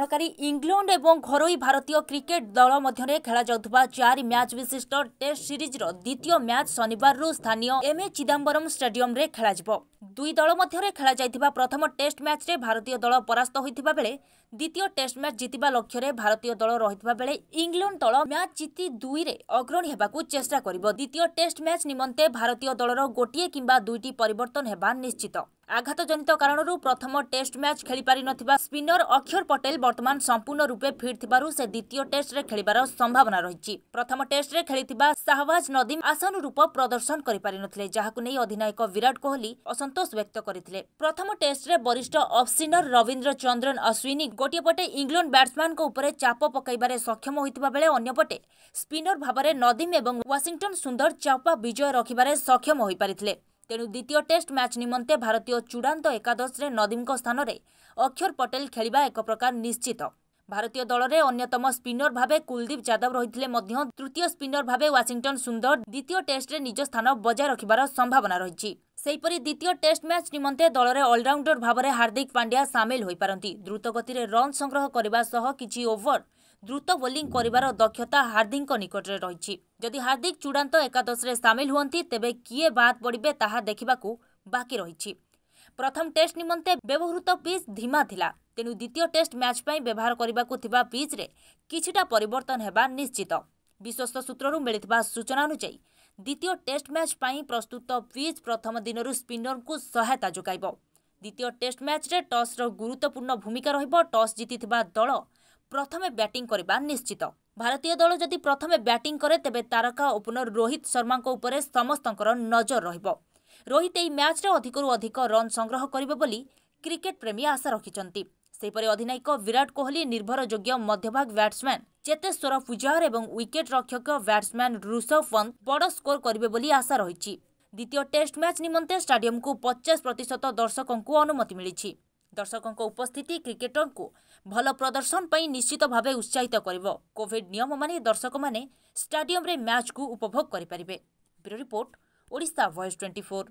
আক্রমণকারী ইংল্যান্ড এবং ঘরোই ভারতীয় ক্রিকেট দল মধ্যে খেলা যাওয়া চারি ম্যাচ বিশিষ্ট টেস্ট সিরিজর দ্বিতীয় ম্যাচ শনিবার স্থানীয় এমএ চিদাম্বরম স্টাডিয়মে খেলা যাব দুই দল মধ্যে খেলা যাই প্রথম টেস্ট ম্যাচে ভারতীয় দল পরাস্ত হয়ে বেড়ে দ্বিতীয় টেস্ট ম্যাচ জিতবা লক্ষ্যে ভারতীয় দল রয়েছে বেড়ে ইংল্যান্ড দল ম্যাচ জিতি দুইরে অগ্রণী হওয়া চেষ্টা করব দ্বিতীয় টেস্ট ম্যাচ নিমন্তে ভারতীয় দলর গোটিয়ে কিংবা দুইটি পরিবর্তন হওয়া নিশ্চিত ଆଘାତଜନିତ କାରଣରୁ ପ୍ରଥମ ଟେଷ୍ଟ ମ୍ୟାଚ୍ ଖେଳିପାରିନଥିବା ସ୍ପିନର ଅକ୍ଷର ପଟେଲ ବର୍ତ୍ତମାନ ସମ୍ପୂର୍ଣ୍ଣ ରୂପେ ଫିଟ୍ ଥିବାରୁ ସେ ଦ୍ୱିତୀୟ ଟେଷ୍ଟରେ ଖେଳିବାର ସମ୍ଭାବନା ରହିଛି ପ୍ରଥମ ଟେଷ୍ଟରେ ଖେଳିଥିବା ଶାହବାଜ ନଦିମ ଆଶାନୁରୂପ ପ୍ରଦର୍ଶନ କରିପାରିନଥିଲେ ଯାହାକୁ ନେଇ ଅଧିନାୟକ ବିରାଟ କୋହଲି ଅସନ୍ତୋଷ ବ୍ୟକ୍ତ କରିଥିଲେ ପ୍ରଥମ ଟେଷ୍ଟରେ ବରିଷ୍ଠ ଅଫ୍ସିନର ରବୀନ୍ଦ୍ର ଚନ୍ଦ୍ରନ ଅଶ୍ୱିନୀ ଗୋଟିଏ ପଟେ ଇଂଲଣ୍ଡ ବ୍ୟାଟ୍ସମ୍ୟାନ୍ଙ୍କ ଉପରେ ଚାପ ପକାଇବାରେ ସକ୍ଷମ ହୋଇଥିବା ବେଳେ ଅନ୍ୟପଟେ ସ୍ପିନର ଭାବରେ ନଦିମ ଏବଂ ୱାଶିଂଟନ୍ ସୁନ୍ଦର ଚାପା ବିଜୟ ରଖିବାରେ ସକ୍ଷମ ହୋଇପାରିଥିଲେ ତେଣୁ ଦ୍ୱିତୀୟ ଟେଷ୍ଟ ମ୍ୟାଚ୍ ନିମନ୍ତେ ଭାରତୀୟ ଚୂଡ଼ାନ୍ତ ଏକାଦଶରେ ନଦୀମଙ୍କ ସ୍ଥାନରେ ଅକ୍ଷର ପଟେଲ ଖେଳିବା ଏକ ପ୍ରକାର ନିଶ୍ଚିତ ଭାରତୀୟ ଦଳରେ ଅନ୍ୟତମ ସ୍ପିନର ଭାବେ କୁଲଦୀପ ଯାଦବ ରହିଥିଲେ ମଧ୍ୟ ତୃତୀୟ ସ୍ପିନର ଭାବେ ୱାଶିଂଟନ ସୁନ୍ଦର ଦ୍ୱିତୀୟ ଟେଷ୍ଟରେ ନିଜ ସ୍ଥାନ ବଜାୟ ରଖିବାର ସମ୍ଭାବନା ରହିଛି ସେହିପରି ଦ୍ୱିତୀୟ ଟେଷ୍ଟ ମ୍ୟାଚ୍ ନିମନ୍ତେ ଦଳରେ ଅଲରାଉଣ୍ଡର ଭାବରେ ହାର୍ଦ୍ଦିକ ପାଣ୍ଡ୍ୟା ସାମିଲ ହୋଇପାରନ୍ତି ଦ୍ରୁତଗତିରେ ରନ୍ ସଂଗ୍ରହ କରିବା ସହ କିଛି ଓଭର ଦ୍ରୁତ ବୋଲିଂ କରିବାର ଦକ୍ଷତା ହାର୍ଦ୍ଦିକଙ୍କ ନିକଟରେ ରହିଛି ଯଦି ହାର୍ଦ୍ଦିକ ଚୂଡ଼ାନ୍ତ ଏକାଦଶରେ ସାମିଲ ହୁଅନ୍ତି ତେବେ କିଏ ବାଦ୍ ପଡ଼ିବେ ତାହା ଦେଖିବାକୁ ବାକି ରହିଛି ପ୍ରଥମ ଟେଷ୍ଟ ନିମନ୍ତେ ବ୍ୟବହୃତ ପିଚ୍ ଧିମା ଥିଲା ତେଣୁ ଦ୍ୱିତୀୟ ଟେଷ୍ଟ ମ୍ୟାଚ୍ ପାଇଁ ବ୍ୟବହାର କରିବାକୁ ଥିବା ପିଚ୍ରେ କିଛିଟା ପରିବର୍ତ୍ତନ ହେବା ନିଶ୍ଚିତ ବିଶ୍ୱସ୍ତ ସୂତ୍ରରୁ ମିଳିଥିବା ସୂଚନା ଅନୁଯାୟୀ ଦ୍ୱିତୀୟ ଟେଷ୍ଟ ମ୍ୟାଚ୍ ପାଇଁ ପ୍ରସ୍ତୁତ ପିଚ୍ ପ୍ରଥମ ଦିନରୁ ସ୍ପିନରଙ୍କୁ ସହାୟତା ଯୋଗାଇବ ଦ୍ୱିତୀୟ ଟେଷ୍ଟ ମ୍ୟାଚ୍ରେ ଟସ୍ର ଗୁରୁତ୍ୱପୂର୍ଣ୍ଣ ଭୂମିକା ରହିବ ଟସ୍ ଜିତିଥିବା ଦଳ ପ୍ରଥମେ ବ୍ୟାଟିଂ କରିବା ନିଶ୍ଚିତ ଭାରତୀୟ ଦଳ ଯଦି ପ୍ରଥମେ ବ୍ୟାଟିଂ କରେ ତେବେ ତାରକା ଓପନର ରୋହିତ ଶର୍ମାଙ୍କ ଉପରେ ସମସ୍ତଙ୍କର ନଜର ରହିବ ରୋହିତ ଏହି ମ୍ୟାଚ୍ରେ ଅଧିକରୁ ଅଧିକ ରନ୍ ସଂଗ୍ରହ କରିବେ ବୋଲି କ୍ରିକେଟ୍ ପ୍ରେମୀ ଆଶା ରଖିଛନ୍ତି ସେହିପରି ଅଧିନାୟକ ବିରାଟ କୋହଲି ନିର୍ଭରଯୋଗ୍ୟ ମଧ୍ୟଭାଗ ବ୍ୟାଟ୍ସମ୍ୟାନ୍ ଚେତେଶ୍ୱର ପୂଜାର ଏବଂ ୱିକେଟ୍ ରକ୍ଷକ ବ୍ୟାଟ୍ସମ୍ୟାନ୍ ଋଷଭ ପନ୍ଥ ବଡ଼ ସ୍କୋର କରିବେ ବୋଲି ଆଶା ରହିଛି ଦ୍ୱିତୀୟ ଟେଷ୍ଟ ମ୍ୟାଚ୍ ନିମନ୍ତେ ଷ୍ଟାଡିୟମ୍କୁ ପଚାଶ ପ୍ରତିଶତ ଦର୍ଶକଙ୍କୁ ଅନୁମତି ମିଳିଛି ଦର୍ଶକଙ୍କ ଉପସ୍ଥିତି କ୍ରିକେଟରଙ୍କୁ ଭଲ ପ୍ରଦର୍ଶନ ପାଇଁ ନିଶ୍ଚିତ ଭାବେ ଉତ୍ସାହିତ କରିବ କୋଭିଡ୍ ନିୟମ ମାନି ଦର୍ଶକମାନେ ଷ୍ଟାଡିୟମରେ ମ୍ୟାଚ୍କୁ ଉପଭୋଗ କରିପାରିବେ bureau report Odisha voice twenty four